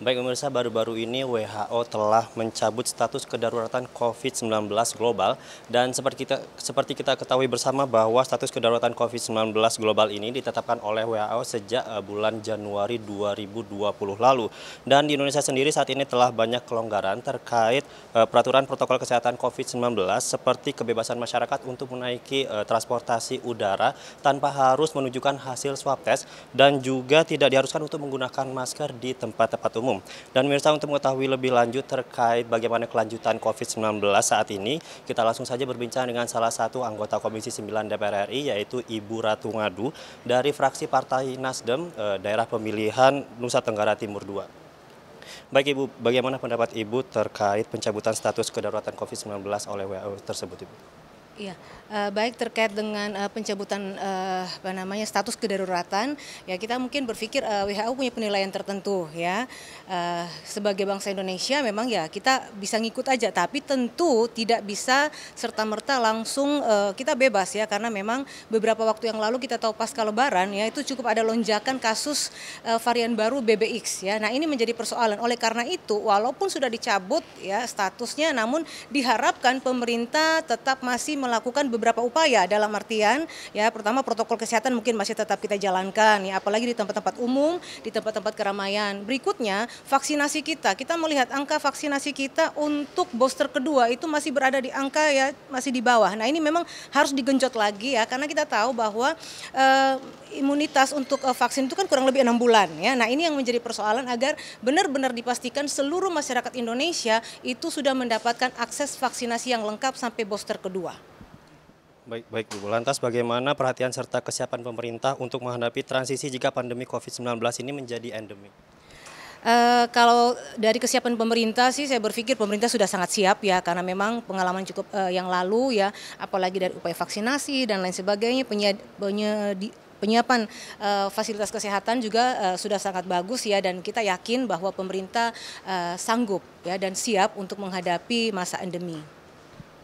Baik pemirsa, baru-baru ini WHO telah mencabut status kedaruratan COVID-19 global dan seperti kita seperti kita ketahui bersama bahwa status kedaruratan COVID-19 global ini ditetapkan oleh WHO sejak eh, bulan Januari 2020 lalu. Dan di Indonesia sendiri saat ini telah banyak kelonggaran terkait eh, peraturan protokol kesehatan COVID-19 seperti kebebasan masyarakat untuk menaiki eh, transportasi udara tanpa harus menunjukkan hasil swab test dan juga tidak diharuskan untuk menggunakan masker di tempat-tempat umum umum. Dan mirsa untuk mengetahui lebih lanjut terkait bagaimana kelanjutan COVID-19 saat ini, kita langsung saja berbincang dengan salah satu anggota Komisi 9 DPR RI yaitu Ibu Ratu Ngadu dari fraksi Partai Nasdem eh, daerah pemilihan Nusa Tenggara Timur II. Baik Ibu, bagaimana pendapat Ibu terkait pencabutan status kedaruratan COVID-19 oleh WHO tersebut Ibu? Iya, eh, baik terkait dengan eh, pencabutan eh, apa namanya status kedaruratan, ya kita mungkin berpikir WHO punya penilaian tertentu ya. sebagai bangsa Indonesia memang ya kita bisa ngikut aja, tapi tentu tidak bisa serta merta langsung kita bebas ya, karena memang beberapa waktu yang lalu kita tahu pasca Lebaran ya itu cukup ada lonjakan kasus varian baru BBX ya. Nah ini menjadi persoalan. Oleh karena itu, walaupun sudah dicabut ya statusnya, namun diharapkan pemerintah tetap masih melakukan beberapa upaya dalam artian ya pertama protokol kesehatan mungkin masih tetap kita jalankan ya apalagi di tempat-tempat umum, di tempat-tempat keramaian. Berikutnya vaksinasi kita, kita melihat angka vaksinasi kita untuk booster kedua itu masih berada di angka ya masih di bawah. Nah, ini memang harus digenjot lagi ya karena kita tahu bahwa e, imunitas untuk e, vaksin itu kan kurang lebih enam bulan ya. Nah, ini yang menjadi persoalan agar benar-benar dipastikan seluruh masyarakat Indonesia itu sudah mendapatkan akses vaksinasi yang lengkap sampai booster kedua. Baik, baik Bu. Lantas bagaimana perhatian serta kesiapan pemerintah untuk menghadapi transisi jika pandemi COVID-19 ini menjadi endemi? Uh, eh, kalau dari kesiapan pemerintah sih saya berpikir pemerintah sudah sangat siap ya karena memang pengalaman cukup uh, yang lalu ya apalagi dari upaya vaksinasi dan lain sebagainya penyedia, penyedi, penyiapan uh, fasilitas kesehatan juga uh, sudah sangat bagus ya dan kita yakin bahwa pemerintah uh, sanggup ya dan siap untuk menghadapi masa endemi.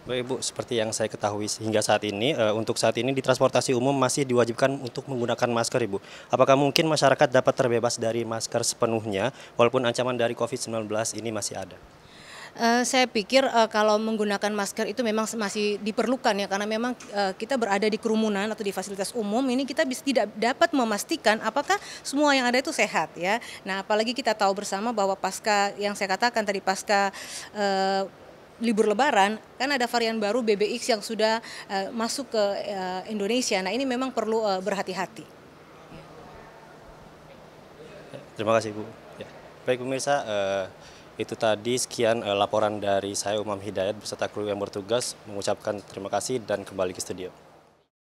Baik Bu, seperti yang saya ketahui hingga saat ini, e, untuk saat ini di transportasi umum masih diwajibkan untuk menggunakan masker Ibu. Apakah mungkin masyarakat dapat terbebas dari masker sepenuhnya walaupun ancaman dari COVID-19 ini masih ada? Uh, saya pikir uh, kalau menggunakan masker itu memang masih diperlukan ya karena memang uh, kita berada di kerumunan atau di fasilitas umum ini kita bisa tidak dapat memastikan apakah semua yang ada itu sehat ya. Nah, apalagi kita tahu bersama bahwa pasca yang saya katakan tadi pasca uh, libur lebaran kan ada varian baru BBX yang sudah uh, masuk ke uh, Indonesia. Nah, ini memang perlu uh, berhati-hati. Terima kasih, Bu. Ya. Baik pemirsa, uh, itu tadi sekian uh, laporan dari saya Umam Hidayat beserta kru yang bertugas mengucapkan terima kasih dan kembali ke studio.